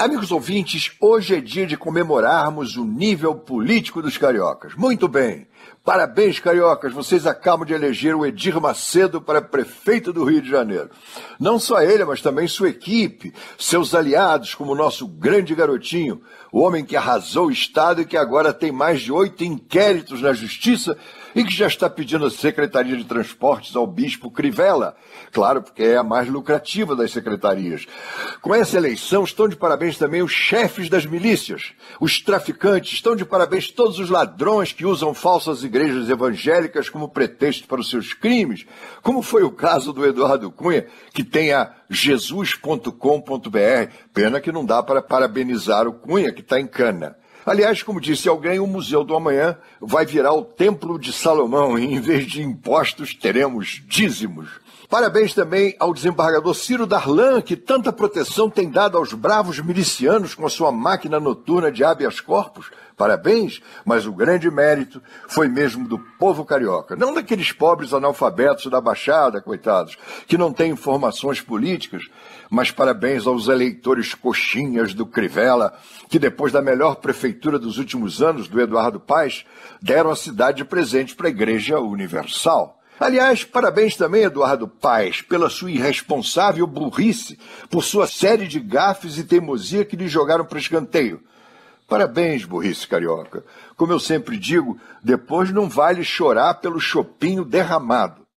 Amigos ouvintes, hoje é dia de comemorarmos o nível político dos cariocas. Muito bem. Parabéns, cariocas, vocês acabam de eleger o Edir Macedo para prefeito do Rio de Janeiro. Não só ele, mas também sua equipe, seus aliados, como o nosso grande garotinho, o homem que arrasou o Estado e que agora tem mais de oito inquéritos na Justiça e que já está pedindo a Secretaria de Transportes ao Bispo Crivella. Claro, porque é a mais lucrativa das secretarias. Com essa eleição, estão de parabéns parabéns também os chefes das milícias, os traficantes, estão de parabéns todos os ladrões que usam falsas igrejas evangélicas como pretexto para os seus crimes, como foi o caso do Eduardo Cunha, que tem a jesus.com.br. Pena que não dá para parabenizar o Cunha, que está em cana. Aliás, como disse alguém, o Museu do Amanhã vai virar o Templo de Salomão e, em vez de impostos, teremos dízimos. Parabéns também ao desembargador Ciro Darlan, que tanta proteção tem dado aos bravos milicianos com a sua máquina noturna de habeas corpus. Parabéns, mas o grande mérito foi mesmo do povo carioca, não daqueles pobres analfabetos da Baixada, coitados, que não têm informações políticas, mas parabéns aos eleitores coxinhas do Crivella, que depois da melhor prefeitura dos últimos anos do Eduardo Paes, deram a cidade de presente para a Igreja Universal. Aliás, parabéns também, Eduardo Paes, pela sua irresponsável burrice, por sua série de gafes e teimosia que lhe jogaram para escanteio. Parabéns, burrice carioca. Como eu sempre digo, depois não vale chorar pelo chopinho derramado.